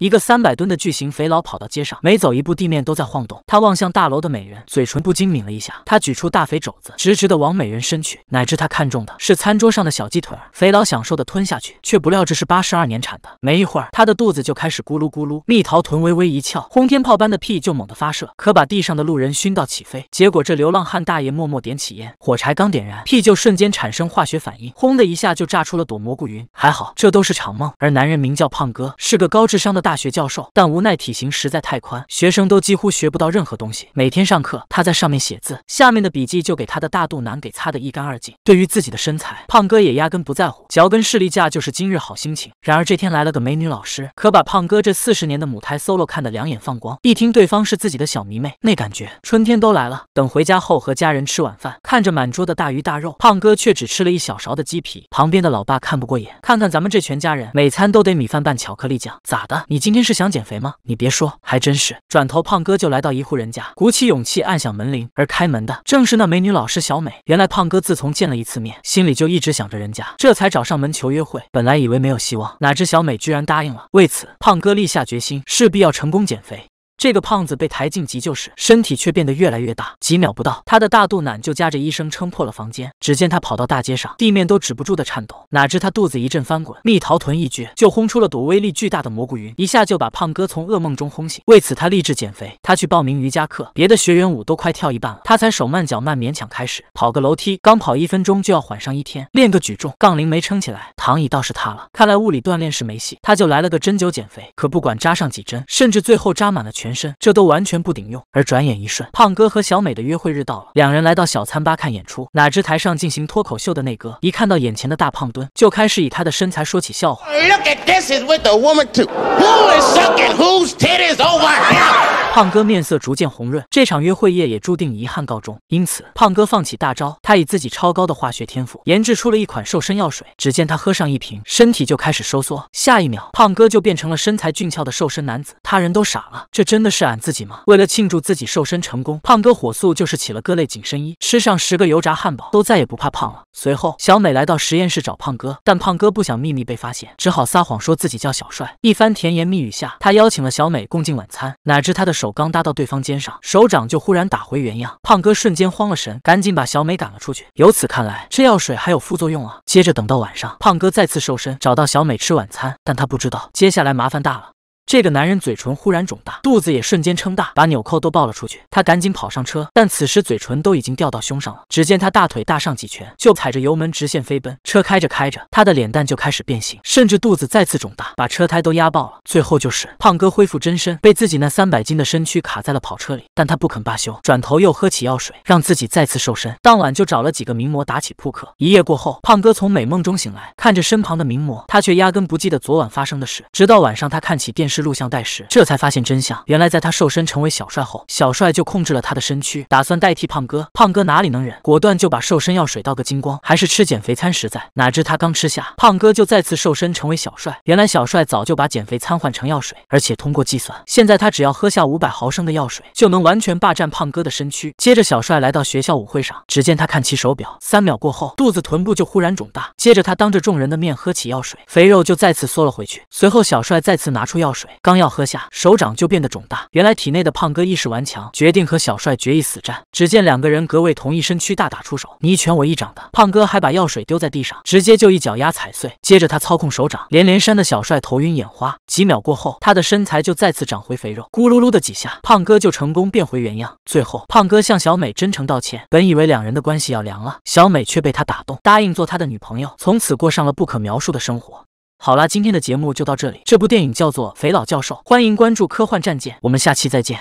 一个三百吨的巨型肥佬跑到街上，每走一步地面都在晃动。他望向大楼的美人，嘴唇不禁抿了一下。他举出大肥肘子，直直的往美人伸去，乃至他看中的是餐桌上的小鸡腿儿。肥佬享受的吞下去，却不料这是八十二年产的。没一会儿，他的肚子就开始咕噜咕噜，蜜桃臀微微一翘，轰天炮般的屁就猛地发射，可把地上的路人熏到起飞。结果这流浪汉大爷默默点起烟，火柴刚点燃，屁就瞬间产生化学反应，轰的一下就炸出了朵蘑菇云。还好这都是场梦。而男人名叫胖哥，是个高智商的大。大学教授，但无奈体型实在太宽，学生都几乎学不到任何东西。每天上课，他在上面写字，下面的笔记就给他的大肚腩给擦得一干二净。对于自己的身材，胖哥也压根不在乎，脚跟士力架就是今日好心情。然而这天来了个美女老师，可把胖哥这四十年的母胎 solo 看得两眼放光。一听对方是自己的小迷妹，那感觉春天都来了。等回家后和家人吃晚饭，看着满桌的大鱼大肉，胖哥却只吃了一小勺的鸡皮。旁边的老爸看不过眼，看看咱们这全家人，每餐都得米饭拌巧克力酱，咋的你？今天是想减肥吗？你别说，还真是。转头，胖哥就来到一户人家，鼓起勇气按响门铃，而开门的正是那美女老师小美。原来，胖哥自从见了一次面，心里就一直想着人家，这才找上门求约会。本来以为没有希望，哪知小美居然答应了。为此，胖哥立下决心，势必要成功减肥。这个胖子被抬进急救室，身体却变得越来越大。几秒不到，他的大肚腩就夹着医生撑破了房间。只见他跑到大街上，地面都止不住的颤抖。哪知他肚子一阵翻滚，蜜桃臀一撅，就轰出了朵威力巨大的蘑菇云，一下就把胖哥从噩梦中轰醒。为此，他立志减肥。他去报名瑜伽课，别的学员舞都快跳一半了，他才手慢脚慢勉强开始。跑个楼梯，刚跑一分钟就要缓上一天。练个举重，杠铃没撑起来，躺椅倒是塌了。看来物理锻炼是没戏，他就来了个针灸减肥。可不管扎上几针，甚至最后扎满了全。全身，这都完全不顶用。而转眼一瞬，胖哥和小美的约会日到了，两人来到小餐吧看演出。哪知台上进行脱口秀的那哥，一看到眼前的大胖墩，就开始以他的身材说起笑话。胖哥面色逐渐红润，这场约会夜也注定遗憾告终。因此，胖哥放起大招，他以自己超高的化学天赋研制出了一款瘦身药水。只见他喝上一瓶，身体就开始收缩，下一秒，胖哥就变成了身材俊俏的瘦身男子。他人都傻了，这真的是俺自己吗？为了庆祝自己瘦身成功，胖哥火速就是起了各类紧身衣，吃上十个油炸汉堡都再也不怕胖了。随后，小美来到实验室找胖哥，但胖哥不想秘密被发现，只好撒谎说自己叫小帅。一番甜言蜜语下，他邀请了小美共进晚餐，哪知他的。手刚搭到对方肩上，手掌就忽然打回原样，胖哥瞬间慌了神，赶紧把小美赶了出去。由此看来，这药水还有副作用啊。接着等到晚上，胖哥再次瘦身，找到小美吃晚餐，但他不知道接下来麻烦大了。这个男人嘴唇忽然肿大，肚子也瞬间撑大，把纽扣都爆了出去。他赶紧跑上车，但此时嘴唇都已经掉到胸上了。只见他大腿大上几拳，就踩着油门直线飞奔。车开着开着，他的脸蛋就开始变形，甚至肚子再次肿大，把车胎都压爆了。最后就是胖哥恢复真身，被自己那三百斤的身躯卡在了跑车里。但他不肯罢休，转头又喝起药水，让自己再次瘦身。当晚就找了几个名模打起扑克。一夜过后，胖哥从美梦中醒来，看着身旁的名模，他却压根不记得昨晚发生的事。直到晚上，他看起电视。录像带时，这才发现真相。原来在他瘦身成为小帅后，小帅就控制了他的身躯，打算代替胖哥。胖哥哪里能忍，果断就把瘦身药水倒个精光。还是吃减肥餐实在。哪知他刚吃下，胖哥就再次瘦身成为小帅。原来小帅早就把减肥餐换成药水，而且通过计算，现在他只要喝下五百毫升的药水，就能完全霸占胖哥的身躯。接着小帅来到学校舞会上，只见他看起手表，三秒过后，肚子臀部就忽然肿大。接着他当着众人的面喝起药水，肥肉就再次缩了回去。随后小帅再次拿出药水。刚要喝下，手掌就变得肿大。原来体内的胖哥意识顽强，决定和小帅决一死战。只见两个人隔位同一身躯大打出手，你一拳我一掌的。胖哥还把药水丢在地上，直接就一脚丫踩碎。接着他操控手掌，连连扇的小帅头晕眼花。几秒过后，他的身材就再次长回肥肉，咕噜噜的几下，胖哥就成功变回原样。最后，胖哥向小美真诚道歉。本以为两人的关系要凉了，小美却被他打动，答应做他的女朋友，从此过上了不可描述的生活。好啦，今天的节目就到这里。这部电影叫做《肥佬教授》，欢迎关注《科幻战舰》，我们下期再见。